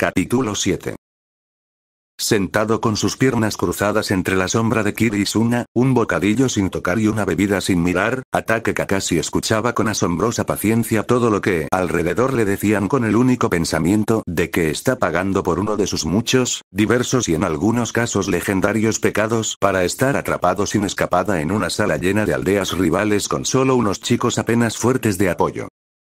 Capítulo 7. Sentado con sus piernas cruzadas entre la sombra de Kirisuna, un bocadillo sin tocar y una bebida sin mirar, Ataque Kakashi escuchaba con asombrosa paciencia todo lo que alrededor le decían con el único pensamiento de que está pagando por uno de sus muchos, diversos y en algunos casos legendarios pecados para estar atrapado sin escapada en una sala llena de aldeas rivales con solo unos chicos apenas fuertes de apoyo.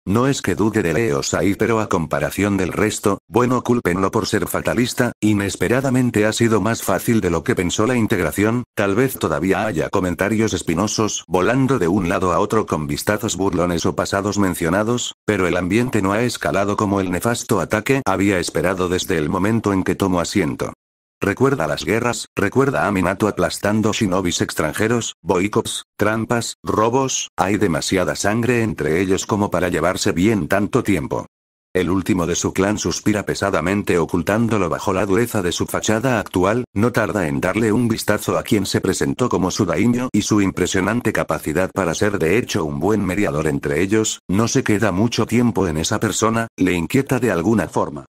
No es que dude de Leos ahí, pero a comparación del resto, bueno, culpenlo por ser fatalista, inesperadamente ha sido más fácil de lo que pensó la integración, tal vez todavía haya comentarios espinosos volando de un lado a otro con vistazos burlones o pasados mencionados, pero el ambiente no ha escalado como el nefasto ataque había esperado desde el momento en que tomó asiento. Recuerda las guerras, recuerda a Minato aplastando shinobis extranjeros, boicots, trampas, robos, hay demasiada sangre entre ellos como para llevarse bien tanto tiempo. El último de su clan suspira pesadamente ocultándolo bajo la dureza de su fachada actual, no tarda en darle un vistazo a quien se presentó como su daimyo y su impresionante capacidad para ser de hecho un buen mediador entre ellos, no se queda mucho tiempo en esa persona, le inquieta de alguna forma.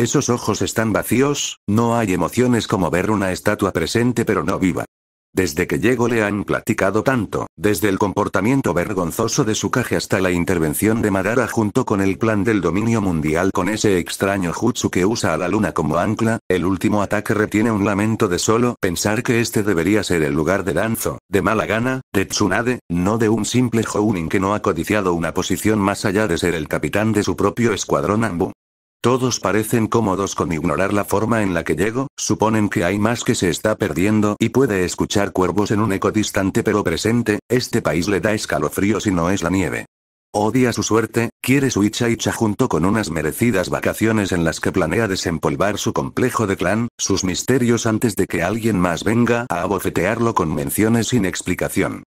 Esos ojos están vacíos, no hay emociones como ver una estatua presente pero no viva. Desde que llegó le han platicado tanto, desde el comportamiento vergonzoso de su caje hasta la intervención de Madara junto con el plan del dominio mundial con ese extraño jutsu que usa a la luna como ancla, el último ataque retiene un lamento de solo pensar que este debería ser el lugar de Danzo, de mala gana, de Tsunade, no de un simple Jounin que no ha codiciado una posición más allá de ser el capitán de su propio escuadrón Ambu. Todos parecen cómodos con ignorar la forma en la que llego, suponen que hay más que se está perdiendo y puede escuchar cuervos en un eco distante pero presente, este país le da escalofríos y no es la nieve. Odia su suerte, quiere su Icha Icha junto con unas merecidas vacaciones en las que planea desempolvar su complejo de clan, sus misterios antes de que alguien más venga a abofetearlo con menciones sin explicación.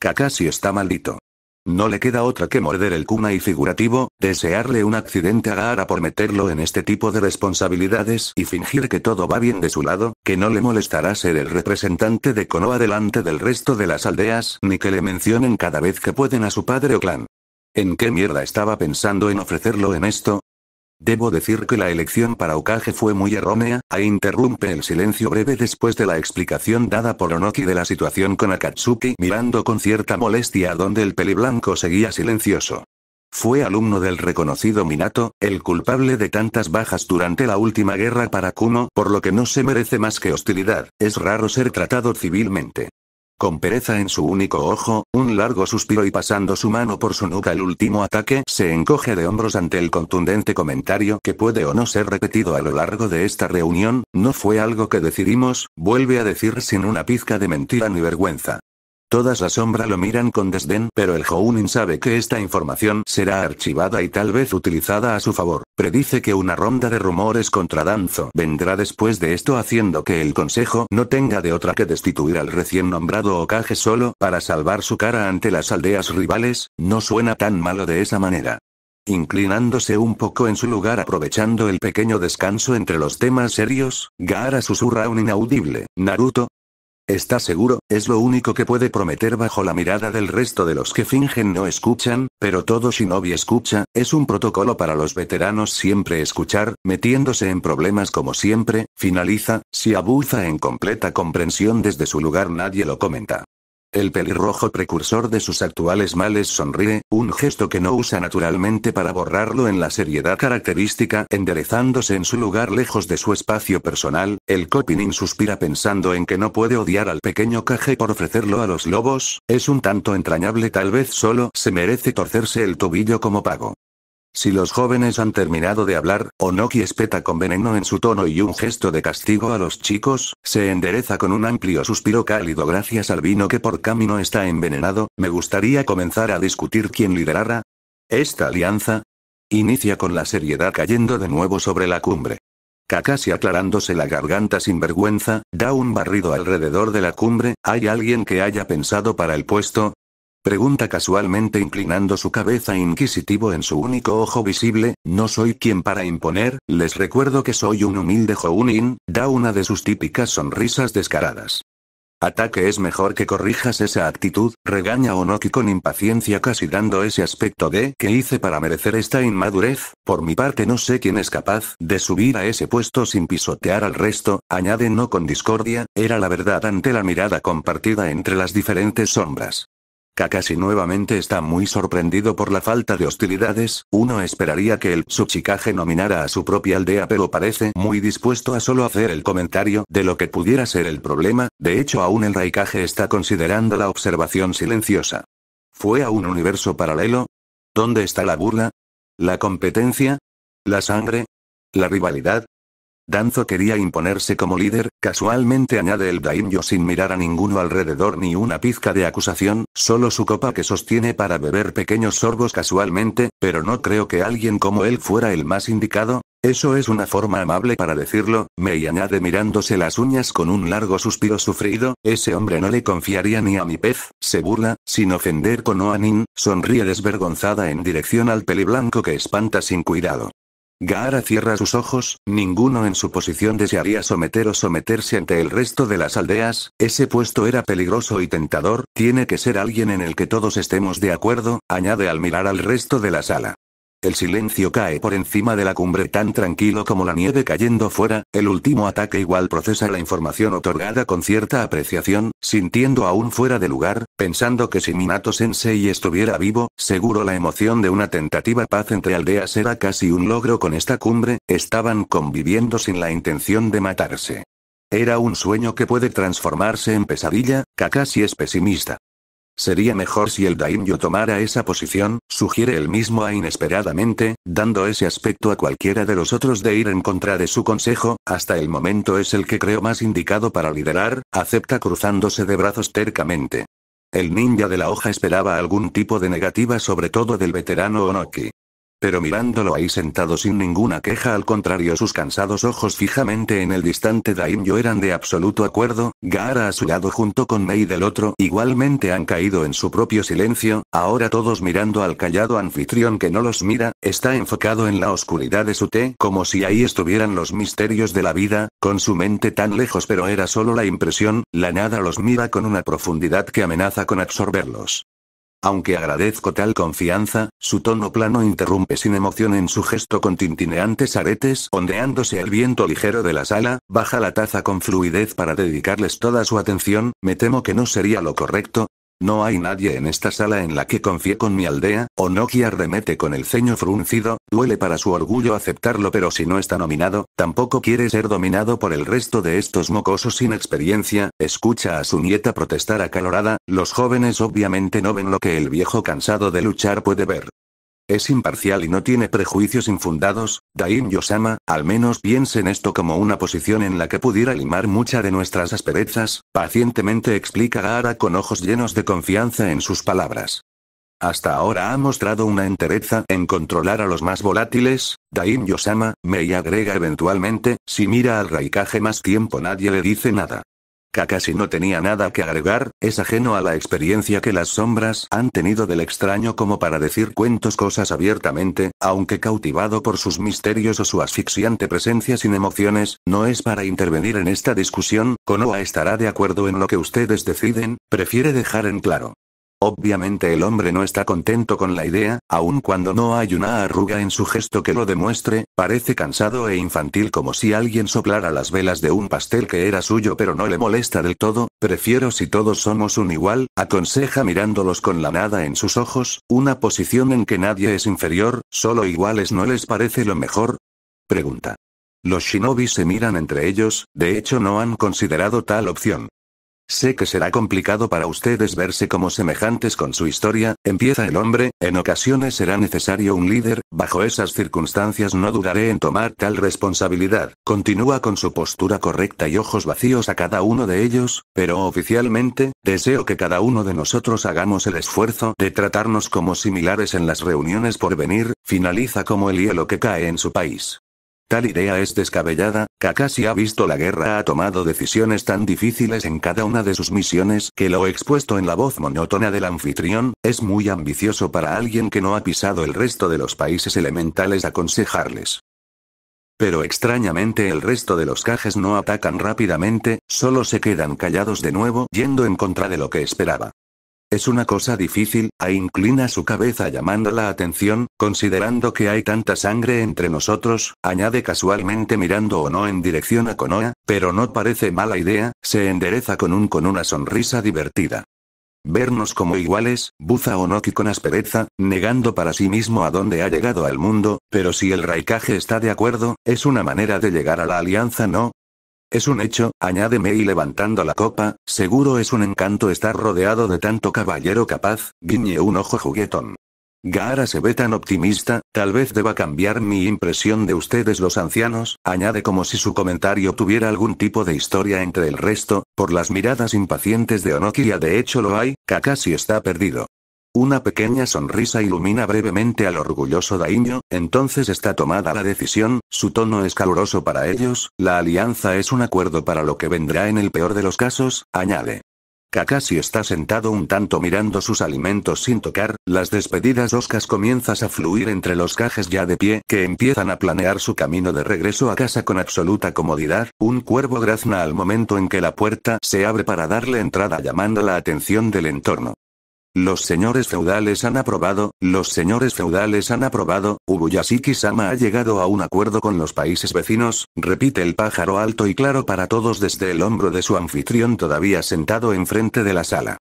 Kakashi está maldito. No le queda otra que morder el cuna y figurativo, desearle un accidente a Gaara por meterlo en este tipo de responsabilidades y fingir que todo va bien de su lado, que no le molestará ser el representante de Konoha delante del resto de las aldeas ni que le mencionen cada vez que pueden a su padre o clan. ¿En qué mierda estaba pensando en ofrecerlo en esto? Debo decir que la elección para Okage fue muy errónea, a e interrumpe el silencio breve después de la explicación dada por Onoki de la situación con Akatsuki mirando con cierta molestia a donde el peliblanco seguía silencioso. Fue alumno del reconocido Minato, el culpable de tantas bajas durante la última guerra para Kuno, por lo que no se merece más que hostilidad, es raro ser tratado civilmente. Con pereza en su único ojo, un largo suspiro y pasando su mano por su nuca el último ataque se encoge de hombros ante el contundente comentario que puede o no ser repetido a lo largo de esta reunión, no fue algo que decidimos, vuelve a decir sin una pizca de mentira ni vergüenza. Todas la sombra lo miran con desdén, pero el Jounin sabe que esta información será archivada y tal vez utilizada a su favor. Predice que una ronda de rumores contra Danzo vendrá después de esto haciendo que el consejo no tenga de otra que destituir al recién nombrado Okage solo para salvar su cara ante las aldeas rivales, no suena tan malo de esa manera. Inclinándose un poco en su lugar aprovechando el pequeño descanso entre los temas serios, Gaara susurra un inaudible, Naruto, Está seguro, es lo único que puede prometer bajo la mirada del resto de los que fingen no escuchan, pero todo shinobi escucha, es un protocolo para los veteranos siempre escuchar, metiéndose en problemas como siempre, finaliza, si abusa en completa comprensión desde su lugar nadie lo comenta. El pelirrojo precursor de sus actuales males sonríe, un gesto que no usa naturalmente para borrarlo en la seriedad característica, enderezándose en su lugar lejos de su espacio personal, el copinín suspira pensando en que no puede odiar al pequeño caje por ofrecerlo a los lobos, es un tanto entrañable tal vez solo se merece torcerse el tobillo como pago. Si los jóvenes han terminado de hablar, Onoki espeta con veneno en su tono y un gesto de castigo a los chicos, se endereza con un amplio suspiro cálido gracias al vino que por camino está envenenado, me gustaría comenzar a discutir quién liderará esta alianza. Inicia con la seriedad cayendo de nuevo sobre la cumbre. Kakashi aclarándose la garganta sin vergüenza, da un barrido alrededor de la cumbre, ¿hay alguien que haya pensado para el puesto? Pregunta casualmente inclinando su cabeza inquisitivo en su único ojo visible, no soy quien para imponer, les recuerdo que soy un humilde Jounin, da una de sus típicas sonrisas descaradas. Ataque es mejor que corrijas esa actitud, regaña Onoki con impaciencia casi dando ese aspecto de que hice para merecer esta inmadurez, por mi parte no sé quién es capaz de subir a ese puesto sin pisotear al resto, añade no con discordia, era la verdad ante la mirada compartida entre las diferentes sombras. Kakashi nuevamente está muy sorprendido por la falta de hostilidades, uno esperaría que el Tsuchikage nominara a su propia aldea pero parece muy dispuesto a solo hacer el comentario de lo que pudiera ser el problema, de hecho aún el Raikage está considerando la observación silenciosa. ¿Fue a un universo paralelo? ¿Dónde está la burla? ¿La competencia? ¿La sangre? ¿La rivalidad? Danzo quería imponerse como líder, casualmente añade el daimyo sin mirar a ninguno alrededor ni una pizca de acusación, solo su copa que sostiene para beber pequeños sorbos casualmente, pero no creo que alguien como él fuera el más indicado, eso es una forma amable para decirlo, Mei añade mirándose las uñas con un largo suspiro sufrido, ese hombre no le confiaría ni a mi pez, se burla, sin ofender con Oanin, sonríe desvergonzada en dirección al peli blanco que espanta sin cuidado. Gaara cierra sus ojos, ninguno en su posición desearía someter o someterse ante el resto de las aldeas, ese puesto era peligroso y tentador, tiene que ser alguien en el que todos estemos de acuerdo, añade al mirar al resto de la sala. El silencio cae por encima de la cumbre tan tranquilo como la nieve cayendo fuera, el último ataque igual procesa la información otorgada con cierta apreciación, sintiendo aún fuera de lugar, pensando que si Minato Sensei estuviera vivo, seguro la emoción de una tentativa paz entre aldeas era casi un logro con esta cumbre, estaban conviviendo sin la intención de matarse. Era un sueño que puede transformarse en pesadilla, Kakashi es pesimista. Sería mejor si el daimyo tomara esa posición, sugiere el mismo a inesperadamente, dando ese aspecto a cualquiera de los otros de ir en contra de su consejo, hasta el momento es el que creo más indicado para liderar, acepta cruzándose de brazos tercamente. El ninja de la hoja esperaba algún tipo de negativa sobre todo del veterano Onoki pero mirándolo ahí sentado sin ninguna queja, al contrario, sus cansados ojos fijamente en el distante Daimyo eran de absoluto acuerdo, Gaara a su lado junto con Mei del otro igualmente han caído en su propio silencio, ahora todos mirando al callado anfitrión que no los mira, está enfocado en la oscuridad de su té como si ahí estuvieran los misterios de la vida, con su mente tan lejos pero era solo la impresión, la nada los mira con una profundidad que amenaza con absorberlos. Aunque agradezco tal confianza, su tono plano interrumpe sin emoción en su gesto con tintineantes aretes ondeándose al viento ligero de la sala, baja la taza con fluidez para dedicarles toda su atención, me temo que no sería lo correcto, no hay nadie en esta sala en la que confíe con mi aldea, Onoki arremete con el ceño fruncido, duele para su orgullo aceptarlo pero si no está nominado, tampoco quiere ser dominado por el resto de estos mocosos sin experiencia, escucha a su nieta protestar acalorada, los jóvenes obviamente no ven lo que el viejo cansado de luchar puede ver. Es imparcial y no tiene prejuicios infundados, Daim Yosama, al menos en esto como una posición en la que pudiera limar mucha de nuestras asperezas, pacientemente explica Gaara con ojos llenos de confianza en sus palabras. Hasta ahora ha mostrado una entereza en controlar a los más volátiles, Daim Yosama, Mei agrega eventualmente, si mira al raicaje más tiempo nadie le dice nada casi no tenía nada que agregar, es ajeno a la experiencia que las sombras han tenido del extraño como para decir cuentos cosas abiertamente, aunque cautivado por sus misterios o su asfixiante presencia sin emociones, no es para intervenir en esta discusión, Konoha estará de acuerdo en lo que ustedes deciden, prefiere dejar en claro. Obviamente el hombre no está contento con la idea, aun cuando no hay una arruga en su gesto que lo demuestre, parece cansado e infantil como si alguien soplara las velas de un pastel que era suyo pero no le molesta del todo, prefiero si todos somos un igual, aconseja mirándolos con la nada en sus ojos, una posición en que nadie es inferior, solo iguales no les parece lo mejor. Pregunta. Los shinobi se miran entre ellos, de hecho no han considerado tal opción. Sé que será complicado para ustedes verse como semejantes con su historia, empieza el hombre, en ocasiones será necesario un líder, bajo esas circunstancias no dudaré en tomar tal responsabilidad, continúa con su postura correcta y ojos vacíos a cada uno de ellos, pero oficialmente, deseo que cada uno de nosotros hagamos el esfuerzo de tratarnos como similares en las reuniones por venir, finaliza como el hielo que cae en su país. Tal idea es descabellada, Kakashi ha visto la guerra ha tomado decisiones tan difíciles en cada una de sus misiones que lo expuesto en la voz monótona del anfitrión, es muy ambicioso para alguien que no ha pisado el resto de los países elementales aconsejarles. Pero extrañamente el resto de los cajes no atacan rápidamente, solo se quedan callados de nuevo yendo en contra de lo que esperaba. Es una cosa difícil, a e inclina su cabeza llamando la atención, considerando que hay tanta sangre entre nosotros, añade casualmente mirando o no en dirección a Konoha, pero no parece mala idea, se endereza con un con una sonrisa divertida. Vernos como iguales, buza Onoki con aspereza, negando para sí mismo a dónde ha llegado al mundo, pero si el raikaje está de acuerdo, es una manera de llegar a la alianza no, es un hecho, añade y levantando la copa, seguro es un encanto estar rodeado de tanto caballero capaz, guiñe un ojo juguetón. Gaara se ve tan optimista, tal vez deba cambiar mi impresión de ustedes los ancianos, añade como si su comentario tuviera algún tipo de historia entre el resto, por las miradas impacientes de ya de hecho lo hay, Kakashi está perdido. Una pequeña sonrisa ilumina brevemente al orgulloso daño, entonces está tomada la decisión, su tono es caluroso para ellos, la alianza es un acuerdo para lo que vendrá en el peor de los casos, añade. Kakashi está sentado un tanto mirando sus alimentos sin tocar, las despedidas oscas comienzan a fluir entre los cajes ya de pie que empiezan a planear su camino de regreso a casa con absoluta comodidad, un cuervo grazna al momento en que la puerta se abre para darle entrada llamando la atención del entorno. Los señores feudales han aprobado, los señores feudales han aprobado, Ubuyashiki-sama ha llegado a un acuerdo con los países vecinos, repite el pájaro alto y claro para todos desde el hombro de su anfitrión todavía sentado enfrente de la sala.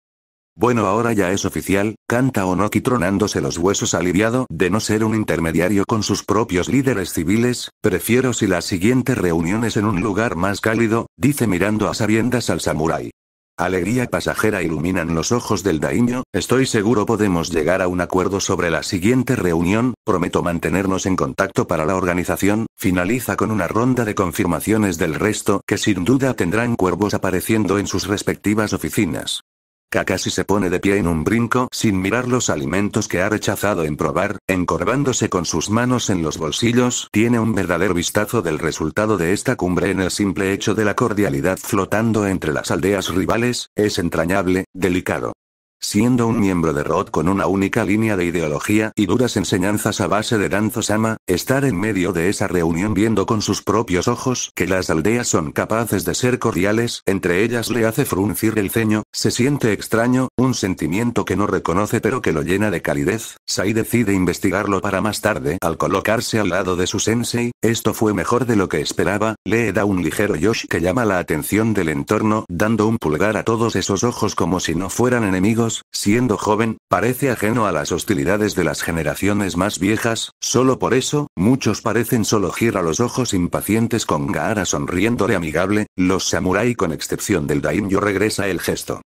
Bueno ahora ya es oficial, canta Onoki tronándose los huesos aliviado de no ser un intermediario con sus propios líderes civiles, prefiero si la siguiente reunión es en un lugar más cálido, dice mirando a sabiendas al samurái alegría pasajera iluminan los ojos del daño, estoy seguro podemos llegar a un acuerdo sobre la siguiente reunión, prometo mantenernos en contacto para la organización, finaliza con una ronda de confirmaciones del resto que sin duda tendrán cuervos apareciendo en sus respectivas oficinas. Kakasi se pone de pie en un brinco sin mirar los alimentos que ha rechazado en probar, encorvándose con sus manos en los bolsillos, tiene un verdadero vistazo del resultado de esta cumbre en el simple hecho de la cordialidad flotando entre las aldeas rivales, es entrañable, delicado. Siendo un miembro de Rod con una única línea de ideología y duras enseñanzas a base de Danzo-sama, estar en medio de esa reunión viendo con sus propios ojos que las aldeas son capaces de ser cordiales, entre ellas le hace fruncir el ceño, se siente extraño, un sentimiento que no reconoce pero que lo llena de calidez. Sai decide investigarlo para más tarde. Al colocarse al lado de su sensei, esto fue mejor de lo que esperaba, le da un ligero yosh que llama la atención del entorno, dando un pulgar a todos esos ojos como si no fueran enemigos siendo joven, parece ajeno a las hostilidades de las generaciones más viejas, solo por eso, muchos parecen solo girar los ojos impacientes con Gaara sonriéndole amigable, los samurai con excepción del daimyo regresa el gesto.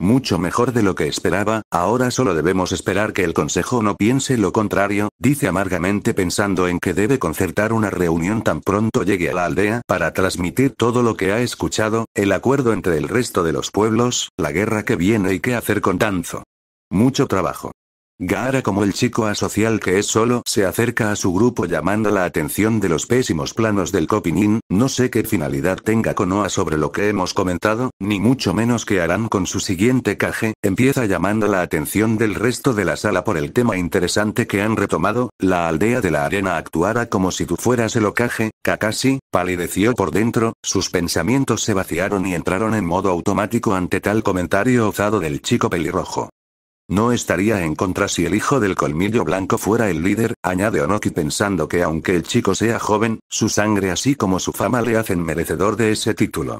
Mucho mejor de lo que esperaba, ahora solo debemos esperar que el Consejo no piense lo contrario, dice amargamente pensando en que debe concertar una reunión tan pronto llegue a la aldea para transmitir todo lo que ha escuchado, el acuerdo entre el resto de los pueblos, la guerra que viene y qué hacer con Danzo. Mucho trabajo. Gara, como el chico asocial que es solo se acerca a su grupo llamando la atención de los pésimos planos del copinín. no sé qué finalidad tenga Konoha sobre lo que hemos comentado, ni mucho menos que harán con su siguiente caje, empieza llamando la atención del resto de la sala por el tema interesante que han retomado, la aldea de la arena actuara como si tú fueras el ocaje, Kakashi, palideció por dentro, sus pensamientos se vaciaron y entraron en modo automático ante tal comentario osado del chico pelirrojo. No estaría en contra si el hijo del colmillo blanco fuera el líder, añade Onoki pensando que aunque el chico sea joven, su sangre así como su fama le hacen merecedor de ese título.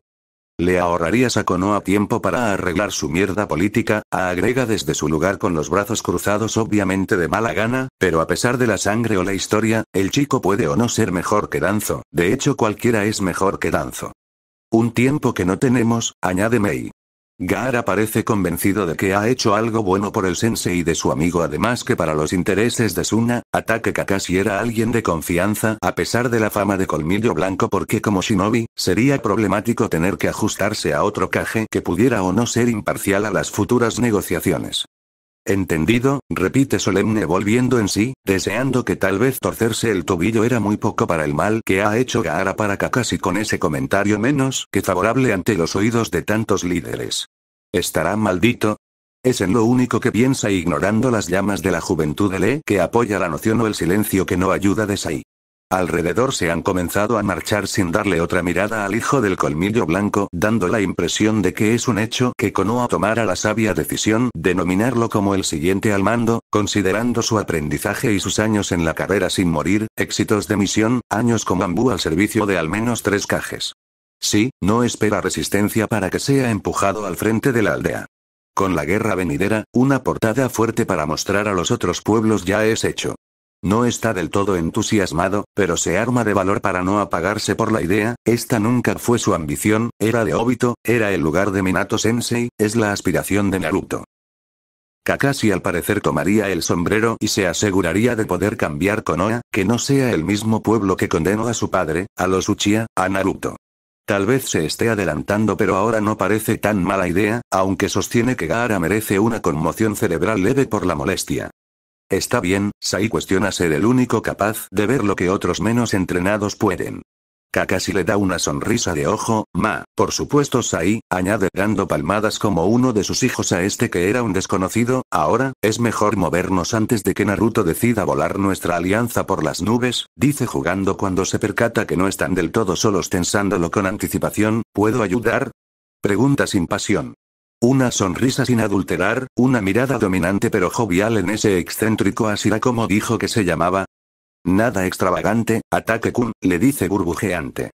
Le ahorrarías a Konoha tiempo para arreglar su mierda política, agrega desde su lugar con los brazos cruzados obviamente de mala gana, pero a pesar de la sangre o la historia, el chico puede o no ser mejor que Danzo, de hecho cualquiera es mejor que Danzo. Un tiempo que no tenemos, añade Mei. Gaara parece convencido de que ha hecho algo bueno por el sensei de su amigo además que para los intereses de Suna, Ataque Kakashi era alguien de confianza a pesar de la fama de colmillo blanco porque como shinobi, sería problemático tener que ajustarse a otro Kage que pudiera o no ser imparcial a las futuras negociaciones. Entendido, repite solemne volviendo en sí, deseando que tal vez torcerse el tobillo era muy poco para el mal que ha hecho Gaara para Kakashi con ese comentario menos que favorable ante los oídos de tantos líderes. ¿Estará maldito? Es en lo único que piensa ignorando las llamas de la juventud de Le que apoya la noción o el silencio que no ayuda de Saí. Alrededor se han comenzado a marchar sin darle otra mirada al hijo del colmillo blanco, dando la impresión de que es un hecho que tomar a la sabia decisión de nominarlo como el siguiente al mando, considerando su aprendizaje y sus años en la carrera sin morir, éxitos de misión, años con bambú al servicio de al menos tres cajes. Sí, no espera resistencia para que sea empujado al frente de la aldea. Con la guerra venidera, una portada fuerte para mostrar a los otros pueblos ya es hecho. No está del todo entusiasmado, pero se arma de valor para no apagarse por la idea, esta nunca fue su ambición, era de Obito, era el lugar de Minato Sensei, es la aspiración de Naruto. Kakashi al parecer tomaría el sombrero y se aseguraría de poder cambiar con Konoha, que no sea el mismo pueblo que condenó a su padre, a los Uchiha, a Naruto. Tal vez se esté adelantando pero ahora no parece tan mala idea, aunque sostiene que Gaara merece una conmoción cerebral leve por la molestia. Está bien, Sai cuestiona ser el único capaz de ver lo que otros menos entrenados pueden. Kakashi le da una sonrisa de ojo, Ma, por supuesto Sai, añade dando palmadas como uno de sus hijos a este que era un desconocido, ahora, es mejor movernos antes de que Naruto decida volar nuestra alianza por las nubes, dice jugando cuando se percata que no están del todo solos tensándolo con anticipación, ¿puedo ayudar? Pregunta sin pasión. Una sonrisa sin adulterar, una mirada dominante pero jovial en ese excéntrico asira como dijo que se llamaba. Nada extravagante, ataque Kun, le dice burbujeante.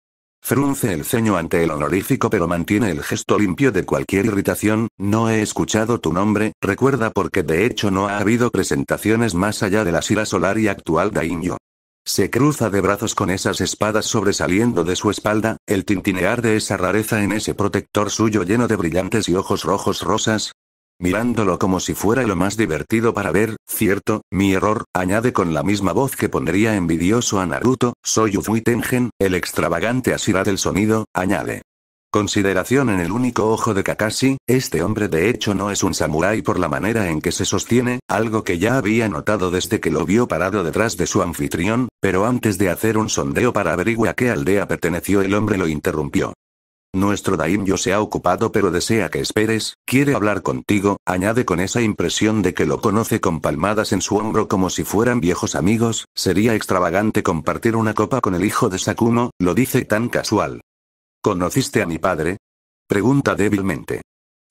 Frunce el ceño ante el honorífico pero mantiene el gesto limpio de cualquier irritación, no he escuchado tu nombre, recuerda porque de hecho no ha habido presentaciones más allá de la Sira Solar y actual Daimyo. Se cruza de brazos con esas espadas sobresaliendo de su espalda, el tintinear de esa rareza en ese protector suyo lleno de brillantes y ojos rojos rosas. Mirándolo como si fuera lo más divertido para ver, cierto, mi error, añade con la misma voz que pondría envidioso a Naruto, soy Uzui Tengen, el extravagante Asira del sonido, añade. Consideración en el único ojo de Kakashi, este hombre de hecho no es un samurái por la manera en que se sostiene, algo que ya había notado desde que lo vio parado detrás de su anfitrión, pero antes de hacer un sondeo para averiguar a qué aldea perteneció el hombre lo interrumpió. Nuestro daimyo se ha ocupado pero desea que esperes, quiere hablar contigo, añade con esa impresión de que lo conoce con palmadas en su hombro como si fueran viejos amigos, sería extravagante compartir una copa con el hijo de Sakumo, lo dice tan casual. ¿Conociste a mi padre? Pregunta débilmente.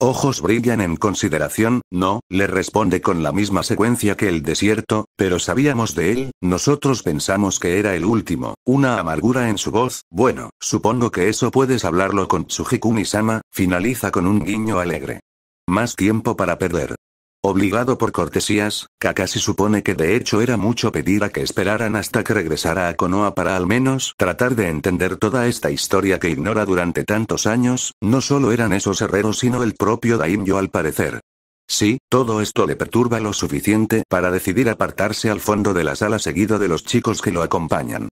Ojos brillan en consideración, no, le responde con la misma secuencia que el desierto, pero sabíamos de él, nosotros pensamos que era el último, una amargura en su voz, bueno, supongo que eso puedes hablarlo con Tsujikuni-sama, finaliza con un guiño alegre. Más tiempo para perder. Obligado por cortesías, Kakashi supone que de hecho era mucho pedir a que esperaran hasta que regresara a Konoha para al menos tratar de entender toda esta historia que ignora durante tantos años, no solo eran esos herreros sino el propio Daimyo al parecer. Sí, todo esto le perturba lo suficiente para decidir apartarse al fondo de la sala seguido de los chicos que lo acompañan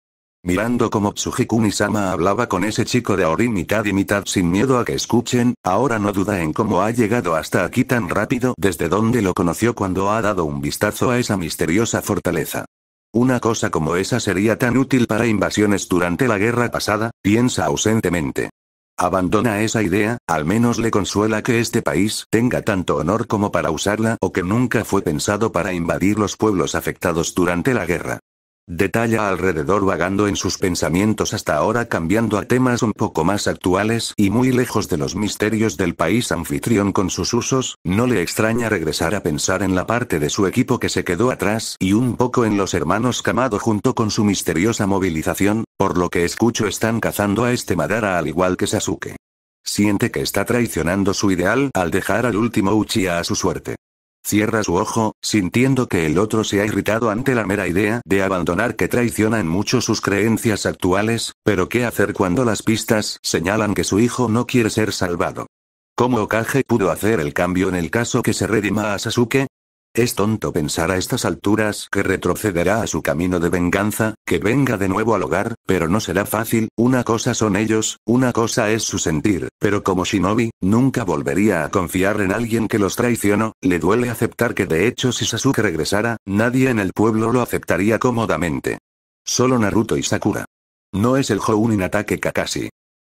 mirando como Tsujikuni-sama hablaba con ese chico de Aori mitad y mitad sin miedo a que escuchen, ahora no duda en cómo ha llegado hasta aquí tan rápido desde donde lo conoció cuando ha dado un vistazo a esa misteriosa fortaleza. Una cosa como esa sería tan útil para invasiones durante la guerra pasada, piensa ausentemente. Abandona esa idea, al menos le consuela que este país tenga tanto honor como para usarla o que nunca fue pensado para invadir los pueblos afectados durante la guerra. Detalla alrededor vagando en sus pensamientos hasta ahora cambiando a temas un poco más actuales y muy lejos de los misterios del país anfitrión con sus usos, no le extraña regresar a pensar en la parte de su equipo que se quedó atrás y un poco en los hermanos Camado junto con su misteriosa movilización, por lo que escucho están cazando a este Madara al igual que Sasuke. Siente que está traicionando su ideal al dejar al último Uchiha a su suerte. Cierra su ojo, sintiendo que el otro se ha irritado ante la mera idea de abandonar que traiciona en mucho sus creencias actuales, pero ¿qué hacer cuando las pistas señalan que su hijo no quiere ser salvado? ¿Cómo Okage pudo hacer el cambio en el caso que se redima a Sasuke? Es tonto pensar a estas alturas que retrocederá a su camino de venganza, que venga de nuevo al hogar, pero no será fácil, una cosa son ellos, una cosa es su sentir, pero como Shinobi, nunca volvería a confiar en alguien que los traicionó, le duele aceptar que de hecho si Sasuke regresara, nadie en el pueblo lo aceptaría cómodamente. Solo Naruto y Sakura. No es el Jounin ataque Kakashi.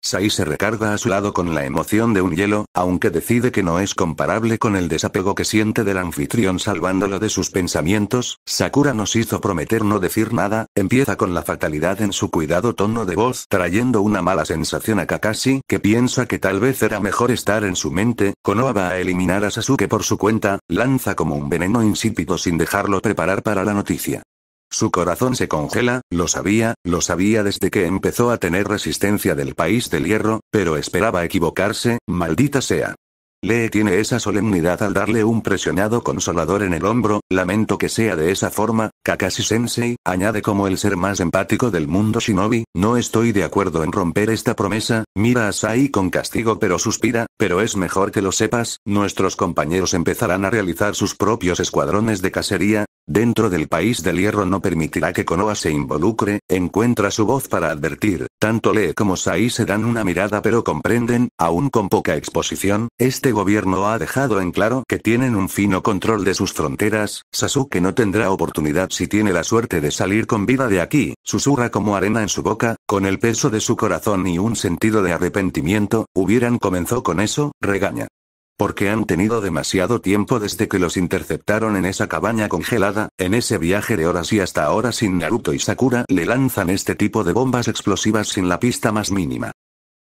Sai se recarga a su lado con la emoción de un hielo, aunque decide que no es comparable con el desapego que siente del anfitrión salvándolo de sus pensamientos, Sakura nos hizo prometer no decir nada, empieza con la fatalidad en su cuidado tono de voz trayendo una mala sensación a Kakashi, que piensa que tal vez era mejor estar en su mente, Konoha va a eliminar a Sasuke por su cuenta, lanza como un veneno insípido sin dejarlo preparar para la noticia. Su corazón se congela, lo sabía, lo sabía desde que empezó a tener resistencia del país del hierro, pero esperaba equivocarse, maldita sea. Lee tiene esa solemnidad al darle un presionado consolador en el hombro, lamento que sea de esa forma, Kakashi Sensei, añade como el ser más empático del mundo shinobi, no estoy de acuerdo en romper esta promesa, mira a Sai con castigo pero suspira, pero es mejor que lo sepas, nuestros compañeros empezarán a realizar sus propios escuadrones de cacería, dentro del país del hierro no permitirá que Konoha se involucre, encuentra su voz para advertir, tanto Lee como Sai se dan una mirada pero comprenden, aún con poca exposición, este gobierno ha dejado en claro que tienen un fino control de sus fronteras, Sasuke no tendrá oportunidad si tiene la suerte de salir con vida de aquí, susurra como arena en su boca, con el peso de su corazón y un sentido de arrepentimiento, hubieran comenzó con eso, regaña. Porque han tenido demasiado tiempo desde que los interceptaron en esa cabaña congelada, en ese viaje de horas y hasta ahora sin Naruto y Sakura le lanzan este tipo de bombas explosivas sin la pista más mínima.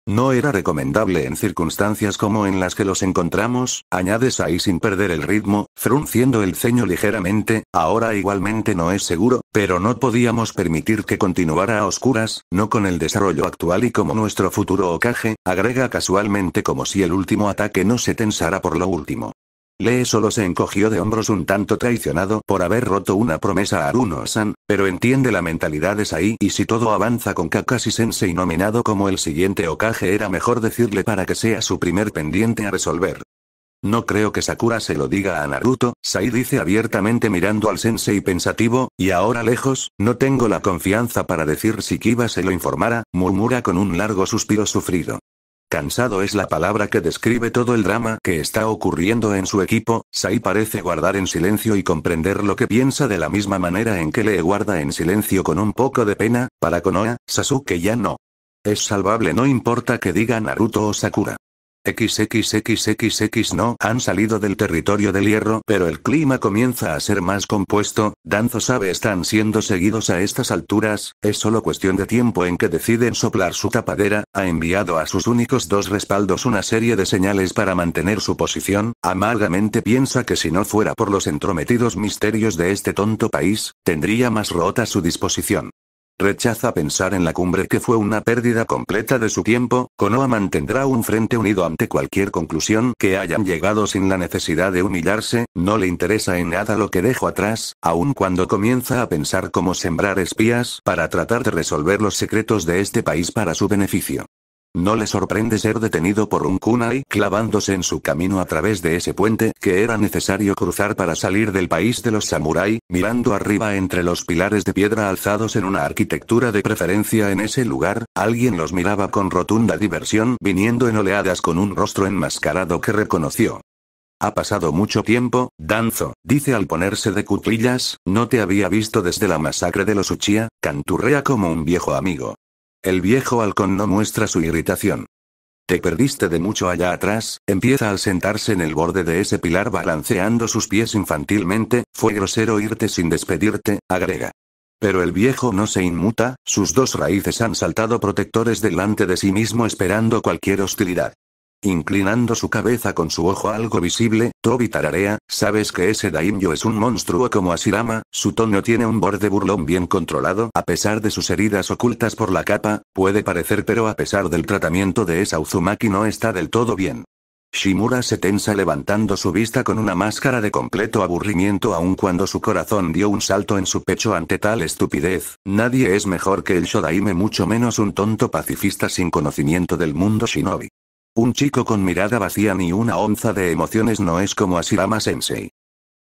No era recomendable en circunstancias como en las que los encontramos, añades ahí sin perder el ritmo, frunciendo el ceño ligeramente, ahora igualmente no es seguro, pero no podíamos permitir que continuara a oscuras, no con el desarrollo actual y como nuestro futuro ocaje, agrega casualmente como si el último ataque no se tensara por lo último. Lee solo se encogió de hombros un tanto traicionado por haber roto una promesa a Aruno-san, pero entiende la mentalidad de Sai y si todo avanza con Kakashi-sensei nominado como el siguiente Okage era mejor decirle para que sea su primer pendiente a resolver. No creo que Sakura se lo diga a Naruto, Sai dice abiertamente mirando al sensei pensativo, y ahora lejos, no tengo la confianza para decir si Kiba se lo informara, murmura con un largo suspiro sufrido. Cansado es la palabra que describe todo el drama que está ocurriendo en su equipo, Sai parece guardar en silencio y comprender lo que piensa de la misma manera en que le guarda en silencio con un poco de pena, para Konoha, Sasuke ya no. Es salvable no importa que diga Naruto o Sakura. XXXXX no han salido del territorio del hierro, pero el clima comienza a ser más compuesto, Danzo sabe están siendo seguidos a estas alturas, es solo cuestión de tiempo en que deciden soplar su tapadera, ha enviado a sus únicos dos respaldos una serie de señales para mantener su posición, amargamente piensa que si no fuera por los entrometidos misterios de este tonto país, tendría más rota su disposición. Rechaza pensar en la cumbre que fue una pérdida completa de su tiempo, Konoha mantendrá un frente unido ante cualquier conclusión que hayan llegado sin la necesidad de humillarse, no le interesa en nada lo que dejo atrás, aun cuando comienza a pensar cómo sembrar espías para tratar de resolver los secretos de este país para su beneficio. No le sorprende ser detenido por un kunai clavándose en su camino a través de ese puente que era necesario cruzar para salir del país de los samurái, mirando arriba entre los pilares de piedra alzados en una arquitectura de preferencia en ese lugar, alguien los miraba con rotunda diversión viniendo en oleadas con un rostro enmascarado que reconoció. Ha pasado mucho tiempo, Danzo, dice al ponerse de cuclillas, no te había visto desde la masacre de los Uchiha, canturrea como un viejo amigo. El viejo halcón no muestra su irritación. Te perdiste de mucho allá atrás, empieza a sentarse en el borde de ese pilar balanceando sus pies infantilmente, fue grosero irte sin despedirte, agrega. Pero el viejo no se inmuta, sus dos raíces han saltado protectores delante de sí mismo esperando cualquier hostilidad. Inclinando su cabeza con su ojo algo visible, Tobi tararea, sabes que ese Daimyo es un monstruo como Asirama, su tono tiene un borde burlón bien controlado, a pesar de sus heridas ocultas por la capa, puede parecer pero a pesar del tratamiento de esa Uzumaki no está del todo bien. Shimura se tensa levantando su vista con una máscara de completo aburrimiento aun cuando su corazón dio un salto en su pecho ante tal estupidez, nadie es mejor que el Shodaime mucho menos un tonto pacifista sin conocimiento del mundo shinobi. Un chico con mirada vacía ni una onza de emociones no es como Asirama Sensei.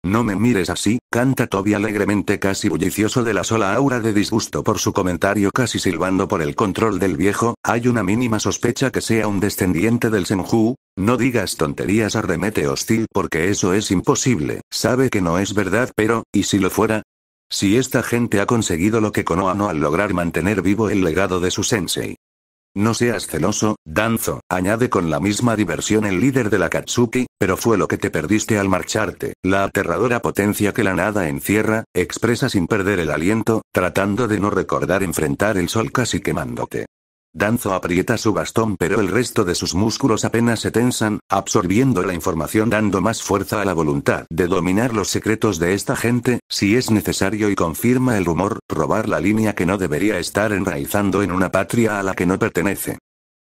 No me mires así, canta Toby alegremente casi bullicioso de la sola aura de disgusto por su comentario casi silbando por el control del viejo, hay una mínima sospecha que sea un descendiente del Senju, no digas tonterías arremete hostil porque eso es imposible, sabe que no es verdad pero, ¿y si lo fuera? Si esta gente ha conseguido lo que no al lograr mantener vivo el legado de su sensei, no seas celoso, Danzo, añade con la misma diversión el líder de la Katsuki, pero fue lo que te perdiste al marcharte, la aterradora potencia que la nada encierra, expresa sin perder el aliento, tratando de no recordar enfrentar el sol casi quemándote. Danzo aprieta su bastón pero el resto de sus músculos apenas se tensan, absorbiendo la información dando más fuerza a la voluntad de dominar los secretos de esta gente, si es necesario y confirma el rumor, robar la línea que no debería estar enraizando en una patria a la que no pertenece.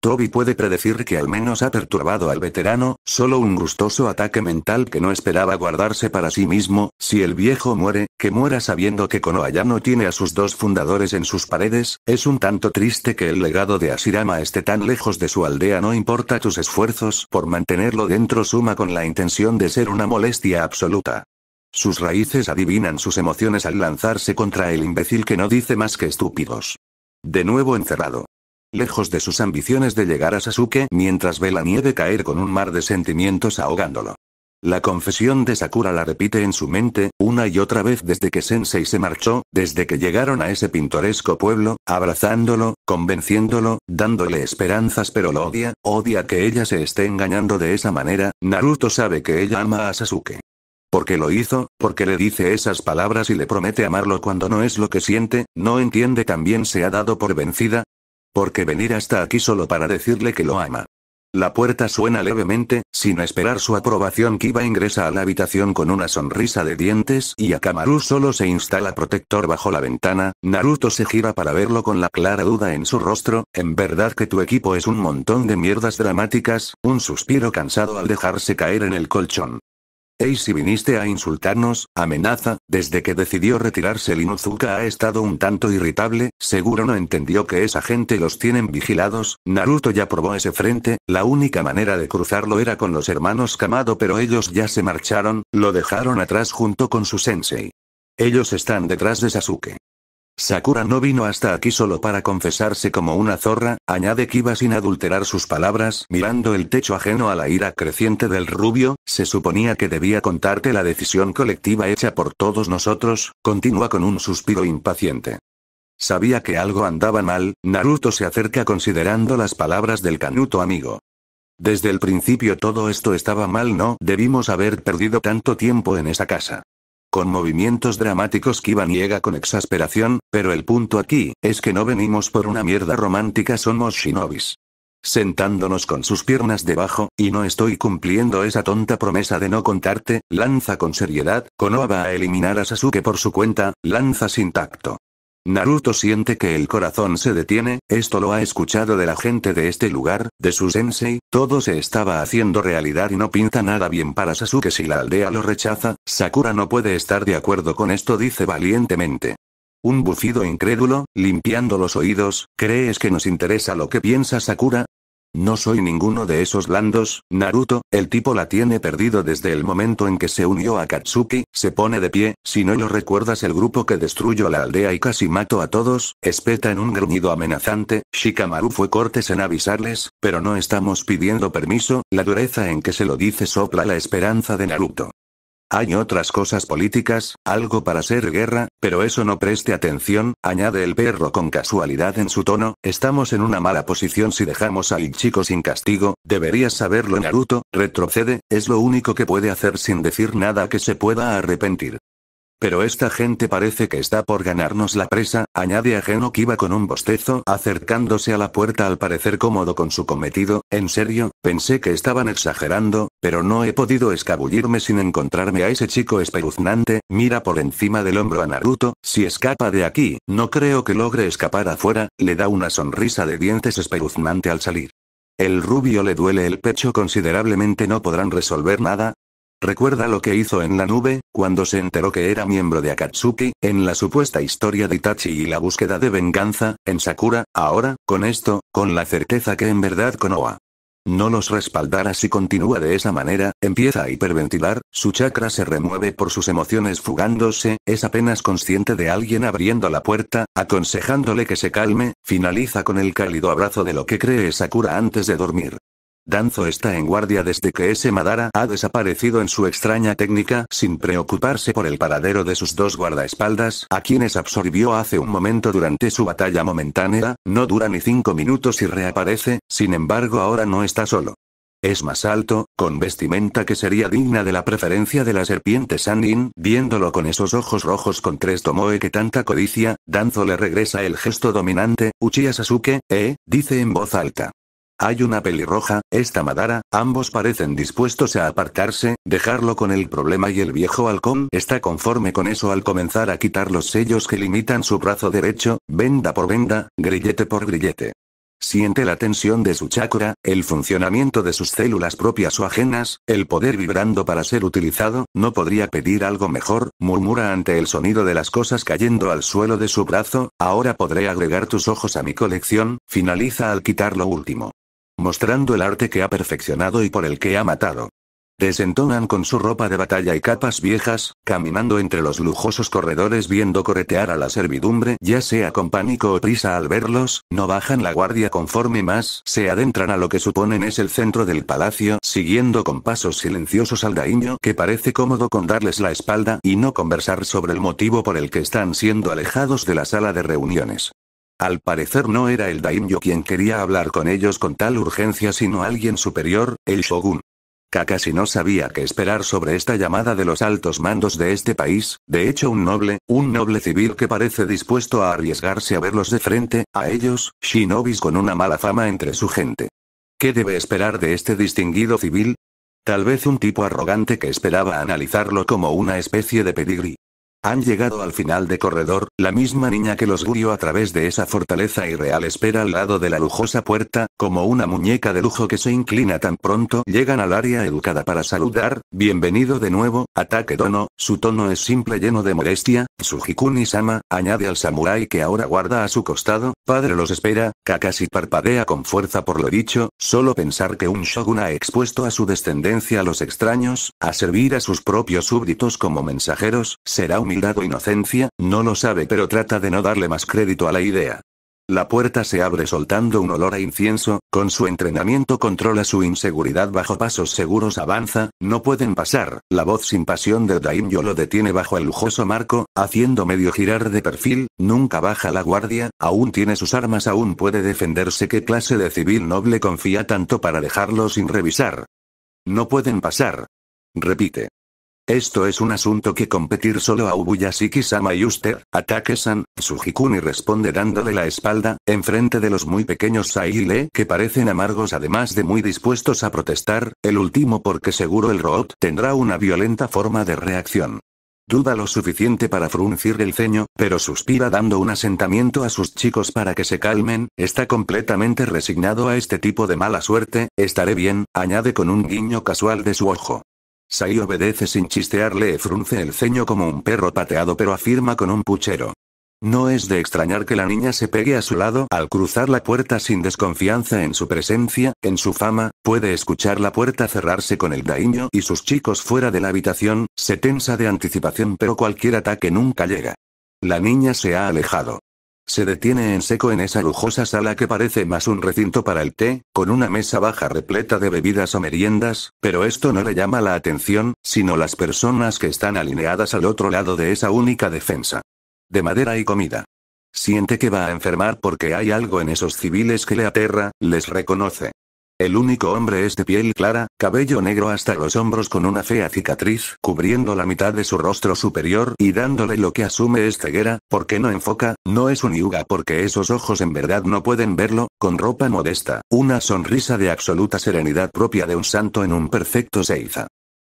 Toby puede predecir que al menos ha perturbado al veterano, solo un gustoso ataque mental que no esperaba guardarse para sí mismo, si el viejo muere, que muera sabiendo que Konoha ya no tiene a sus dos fundadores en sus paredes, es un tanto triste que el legado de Asirama esté tan lejos de su aldea no importa tus esfuerzos por mantenerlo dentro suma con la intención de ser una molestia absoluta. Sus raíces adivinan sus emociones al lanzarse contra el imbécil que no dice más que estúpidos. De nuevo encerrado lejos de sus ambiciones de llegar a Sasuke mientras ve la nieve caer con un mar de sentimientos ahogándolo. La confesión de Sakura la repite en su mente, una y otra vez desde que Sensei se marchó, desde que llegaron a ese pintoresco pueblo, abrazándolo, convenciéndolo, dándole esperanzas pero lo odia, odia que ella se esté engañando de esa manera, Naruto sabe que ella ama a Sasuke. Porque lo hizo, porque le dice esas palabras y le promete amarlo cuando no es lo que siente, no entiende también se ha dado por vencida, porque venir hasta aquí solo para decirle que lo ama. La puerta suena levemente, sin esperar su aprobación Kiba ingresa a la habitación con una sonrisa de dientes y Akamaru solo se instala protector bajo la ventana, Naruto se gira para verlo con la clara duda en su rostro, en verdad que tu equipo es un montón de mierdas dramáticas, un suspiro cansado al dejarse caer en el colchón. Hey si viniste a insultarnos, amenaza, desde que decidió retirarse Inuzuka ha estado un tanto irritable, seguro no entendió que esa gente los tienen vigilados, Naruto ya probó ese frente, la única manera de cruzarlo era con los hermanos Kamado pero ellos ya se marcharon, lo dejaron atrás junto con su sensei. Ellos están detrás de Sasuke. Sakura no vino hasta aquí solo para confesarse como una zorra, añade Kiba sin adulterar sus palabras, mirando el techo ajeno a la ira creciente del rubio, se suponía que debía contarte la decisión colectiva hecha por todos nosotros, continúa con un suspiro impaciente. Sabía que algo andaba mal, Naruto se acerca considerando las palabras del canuto amigo. Desde el principio todo esto estaba mal, no debimos haber perdido tanto tiempo en esa casa con movimientos dramáticos Kiba niega con exasperación, pero el punto aquí, es que no venimos por una mierda romántica somos shinobis. Sentándonos con sus piernas debajo, y no estoy cumpliendo esa tonta promesa de no contarte, lanza con seriedad, Konoha va a eliminar a Sasuke por su cuenta, lanza sin tacto. Naruto siente que el corazón se detiene, esto lo ha escuchado de la gente de este lugar, de su sensei, todo se estaba haciendo realidad y no pinta nada bien para Sasuke si la aldea lo rechaza, Sakura no puede estar de acuerdo con esto dice valientemente. Un bufido incrédulo, limpiando los oídos, ¿crees que nos interesa lo que piensa Sakura? No soy ninguno de esos landos, Naruto, el tipo la tiene perdido desde el momento en que se unió a Katsuki, se pone de pie, si no lo recuerdas el grupo que destruyó la aldea y casi mató a todos, espeta en un gruñido amenazante, Shikamaru fue cortes en avisarles, pero no estamos pidiendo permiso, la dureza en que se lo dice sopla la esperanza de Naruto. Hay otras cosas políticas, algo para ser guerra, pero eso no preste atención, añade el perro con casualidad en su tono, estamos en una mala posición si dejamos al chico sin castigo, deberías saberlo Naruto, retrocede, es lo único que puede hacer sin decir nada que se pueda arrepentir. Pero esta gente parece que está por ganarnos la presa, añade ajeno que iba con un bostezo acercándose a la puerta al parecer cómodo con su cometido, en serio, pensé que estaban exagerando, pero no he podido escabullirme sin encontrarme a ese chico espeluznante, mira por encima del hombro a Naruto, si escapa de aquí, no creo que logre escapar afuera, le da una sonrisa de dientes espeluznante al salir. El rubio le duele el pecho considerablemente no podrán resolver nada, Recuerda lo que hizo en la nube, cuando se enteró que era miembro de Akatsuki, en la supuesta historia de Itachi y la búsqueda de venganza, en Sakura, ahora, con esto, con la certeza que en verdad Konoha no los respaldará si continúa de esa manera, empieza a hiperventilar, su chakra se remueve por sus emociones fugándose, es apenas consciente de alguien abriendo la puerta, aconsejándole que se calme, finaliza con el cálido abrazo de lo que cree Sakura antes de dormir. Danzo está en guardia desde que ese Madara ha desaparecido en su extraña técnica sin preocuparse por el paradero de sus dos guardaespaldas, a quienes absorbió hace un momento durante su batalla momentánea, no dura ni cinco minutos y reaparece, sin embargo ahora no está solo. Es más alto, con vestimenta que sería digna de la preferencia de la serpiente Sanin, viéndolo con esos ojos rojos con tres tomoe que tanta codicia, Danzo le regresa el gesto dominante, Uchiha Sasuke, eh, dice en voz alta. Hay una pelirroja, esta Madara, ambos parecen dispuestos a apartarse, dejarlo con el problema y el viejo halcón está conforme con eso al comenzar a quitar los sellos que limitan su brazo derecho, venda por venda, grillete por grillete. Siente la tensión de su chakra, el funcionamiento de sus células propias o ajenas, el poder vibrando para ser utilizado, no podría pedir algo mejor, murmura ante el sonido de las cosas cayendo al suelo de su brazo, ahora podré agregar tus ojos a mi colección, finaliza al quitar lo último mostrando el arte que ha perfeccionado y por el que ha matado. Desentonan con su ropa de batalla y capas viejas, caminando entre los lujosos corredores viendo corretear a la servidumbre, ya sea con pánico o prisa al verlos, no bajan la guardia conforme más se adentran a lo que suponen es el centro del palacio, siguiendo con pasos silenciosos al daño que parece cómodo con darles la espalda y no conversar sobre el motivo por el que están siendo alejados de la sala de reuniones. Al parecer no era el daimyo quien quería hablar con ellos con tal urgencia sino alguien superior, el shogun. Kakashi no sabía qué esperar sobre esta llamada de los altos mandos de este país, de hecho un noble, un noble civil que parece dispuesto a arriesgarse a verlos de frente, a ellos, shinobis con una mala fama entre su gente. ¿Qué debe esperar de este distinguido civil? Tal vez un tipo arrogante que esperaba analizarlo como una especie de pedigrí. Han llegado al final de corredor, la misma niña que los guió a través de esa fortaleza irreal espera al lado de la lujosa puerta, como una muñeca de lujo que se inclina tan pronto llegan al área educada para saludar, bienvenido de nuevo, ataque Dono, su tono es simple lleno de molestia, hikuni sama añade al samurai que ahora guarda a su costado, padre los espera, Kakashi parpadea con fuerza por lo dicho, solo pensar que un shogun ha expuesto a su descendencia a los extraños, a servir a sus propios súbditos como mensajeros, será un dado inocencia, no lo sabe pero trata de no darle más crédito a la idea. La puerta se abre soltando un olor a incienso, con su entrenamiento controla su inseguridad bajo pasos seguros avanza, no pueden pasar, la voz sin pasión de Daimyo lo detiene bajo el lujoso marco, haciendo medio girar de perfil, nunca baja la guardia, aún tiene sus armas aún puede defenderse qué clase de civil noble confía tanto para dejarlo sin revisar. No pueden pasar. Repite. Esto es un asunto que competir solo a Ubuyashiki-sama y usted, ataque san Sujikuni responde dándole la espalda, enfrente de los muy pequeños Saile que parecen amargos además de muy dispuestos a protestar, el último porque seguro el robot tendrá una violenta forma de reacción. Duda lo suficiente para fruncir el ceño, pero suspira dando un asentamiento a sus chicos para que se calmen, está completamente resignado a este tipo de mala suerte, estaré bien, añade con un guiño casual de su ojo. Sai obedece sin chistearle frunce el ceño como un perro pateado pero afirma con un puchero. No es de extrañar que la niña se pegue a su lado al cruzar la puerta sin desconfianza en su presencia, en su fama, puede escuchar la puerta cerrarse con el daño y sus chicos fuera de la habitación, se tensa de anticipación pero cualquier ataque nunca llega. La niña se ha alejado. Se detiene en seco en esa lujosa sala que parece más un recinto para el té, con una mesa baja repleta de bebidas o meriendas, pero esto no le llama la atención, sino las personas que están alineadas al otro lado de esa única defensa. De madera y comida. Siente que va a enfermar porque hay algo en esos civiles que le aterra, les reconoce. El único hombre es de piel clara, cabello negro hasta los hombros con una fea cicatriz cubriendo la mitad de su rostro superior y dándole lo que asume es ceguera, porque no enfoca, no es un yuga porque esos ojos en verdad no pueden verlo, con ropa modesta, una sonrisa de absoluta serenidad propia de un santo en un perfecto Seiza.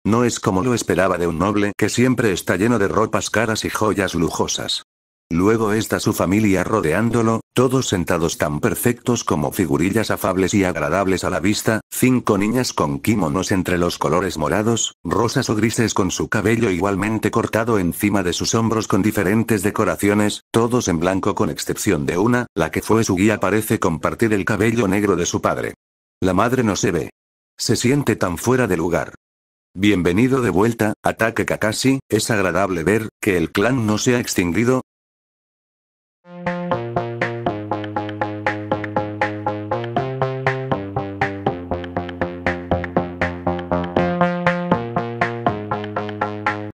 No es como lo esperaba de un noble que siempre está lleno de ropas caras y joyas lujosas. Luego está su familia rodeándolo, todos sentados tan perfectos como figurillas afables y agradables a la vista, cinco niñas con kimonos entre los colores morados, rosas o grises con su cabello igualmente cortado encima de sus hombros con diferentes decoraciones, todos en blanco con excepción de una, la que fue su guía parece compartir el cabello negro de su padre. La madre no se ve. Se siente tan fuera de lugar. Bienvenido de vuelta, ataque Kakashi, es agradable ver, que el clan no se ha extinguido, Música